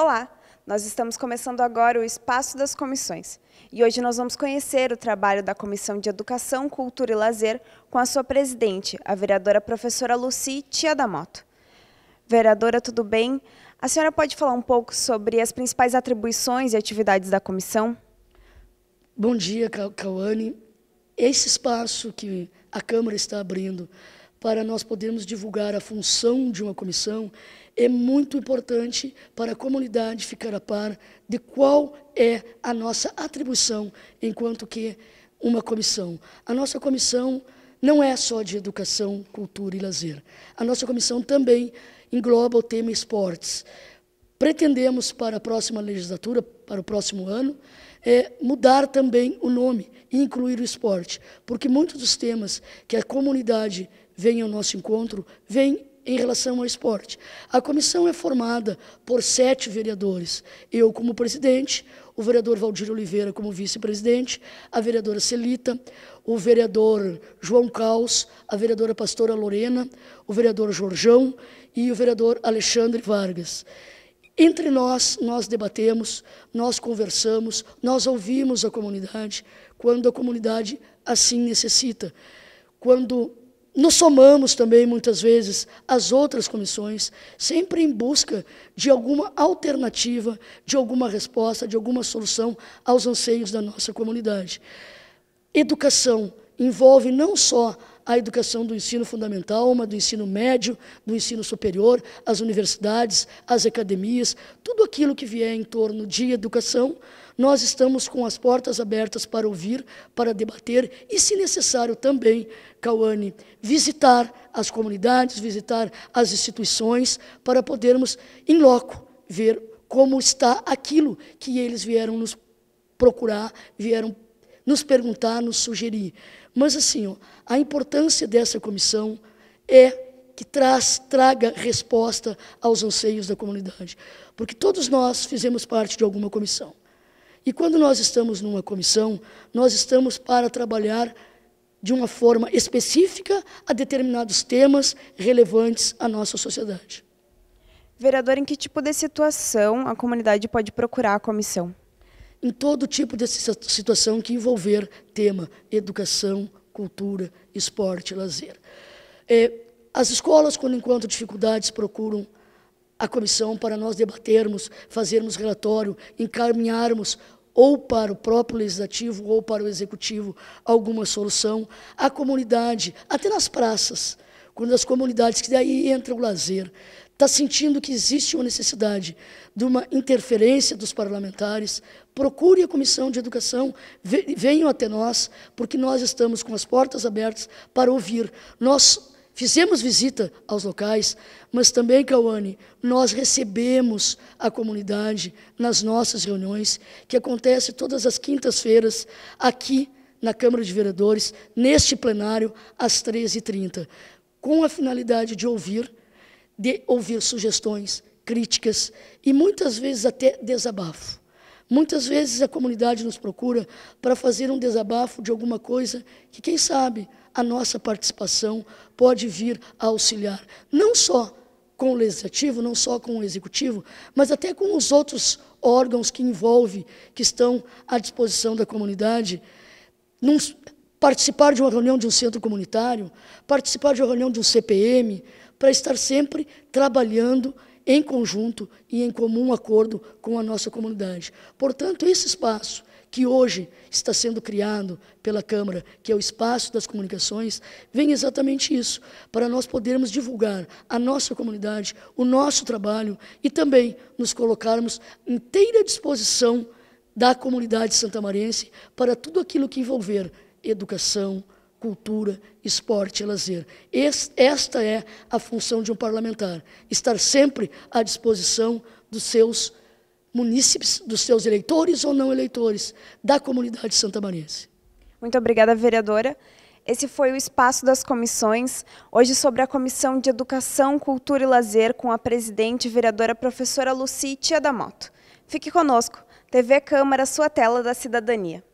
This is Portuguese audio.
Olá, nós estamos começando agora o Espaço das Comissões e hoje nós vamos conhecer o trabalho da Comissão de Educação, Cultura e Lazer com a sua presidente, a vereadora professora Luci Tia da Moto. Vereadora, tudo bem? A senhora pode falar um pouco sobre as principais atribuições e atividades da comissão? Bom dia, Cauane. Esse espaço que a Câmara está abrindo para nós podermos divulgar a função de uma comissão, é muito importante para a comunidade ficar a par de qual é a nossa atribuição enquanto que uma comissão. A nossa comissão não é só de educação, cultura e lazer. A nossa comissão também engloba o tema esportes. Pretendemos para a próxima legislatura, para o próximo ano, é mudar também o nome e incluir o esporte, porque muitos dos temas que a comunidade vem ao nosso encontro, vem em relação ao esporte. A comissão é formada por sete vereadores. Eu como presidente, o vereador Valdir Oliveira como vice-presidente, a vereadora Celita, o vereador João Caos, a vereadora Pastora Lorena, o vereador Jorjão e o vereador Alexandre Vargas. Entre nós, nós debatemos, nós conversamos, nós ouvimos a comunidade quando a comunidade assim necessita. Quando nos somamos também, muitas vezes, às outras comissões, sempre em busca de alguma alternativa, de alguma resposta, de alguma solução aos anseios da nossa comunidade. Educação envolve não só a educação do ensino fundamental, uma do ensino médio, do ensino superior, as universidades, as academias, tudo aquilo que vier em torno de educação, nós estamos com as portas abertas para ouvir, para debater e, se necessário, também, Cauane, visitar as comunidades, visitar as instituições, para podermos, em loco, ver como está aquilo que eles vieram nos procurar, vieram nos perguntar, nos sugerir. Mas, assim, ó, a importância dessa comissão é que traz, traga resposta aos anseios da comunidade. Porque todos nós fizemos parte de alguma comissão. E quando nós estamos numa comissão, nós estamos para trabalhar de uma forma específica a determinados temas relevantes à nossa sociedade. Vereador, em que tipo de situação a comunidade pode procurar a comissão? em todo tipo de situação que envolver tema educação, cultura, esporte, lazer. É, as escolas, quando encontram dificuldades, procuram a comissão para nós debatermos, fazermos relatório, encaminharmos ou para o próprio legislativo ou para o executivo alguma solução, a comunidade, até nas praças, quando as comunidades, que daí entra o lazer, está sentindo que existe uma necessidade de uma interferência dos parlamentares, procure a Comissão de Educação, venham até nós, porque nós estamos com as portas abertas para ouvir. Nós fizemos visita aos locais, mas também, Cauane, nós recebemos a comunidade nas nossas reuniões, que acontece todas as quintas-feiras aqui na Câmara de Vereadores, neste plenário, às 13h30, com a finalidade de ouvir de ouvir sugestões, críticas e muitas vezes até desabafo. Muitas vezes a comunidade nos procura para fazer um desabafo de alguma coisa que, quem sabe, a nossa participação pode vir a auxiliar, não só com o legislativo, não só com o executivo, mas até com os outros órgãos que envolve, que estão à disposição da comunidade, num, participar de uma reunião de um centro comunitário, participar de uma reunião de um CPM, para estar sempre trabalhando em conjunto e em comum acordo com a nossa comunidade. Portanto, esse espaço que hoje está sendo criado pela Câmara, que é o espaço das comunicações, vem exatamente isso, para nós podermos divulgar a nossa comunidade, o nosso trabalho e também nos colocarmos inteira disposição da comunidade santamarense para tudo aquilo que envolver educação, cultura, esporte e lazer. Esta é a função de um parlamentar, estar sempre à disposição dos seus munícipes, dos seus eleitores ou não eleitores, da comunidade santamariense. Muito obrigada, vereadora. Esse foi o espaço das comissões, hoje sobre a Comissão de Educação, Cultura e Lazer, com a presidente vereadora professora Luci Tia da Moto. Fique conosco, TV Câmara, sua tela da cidadania.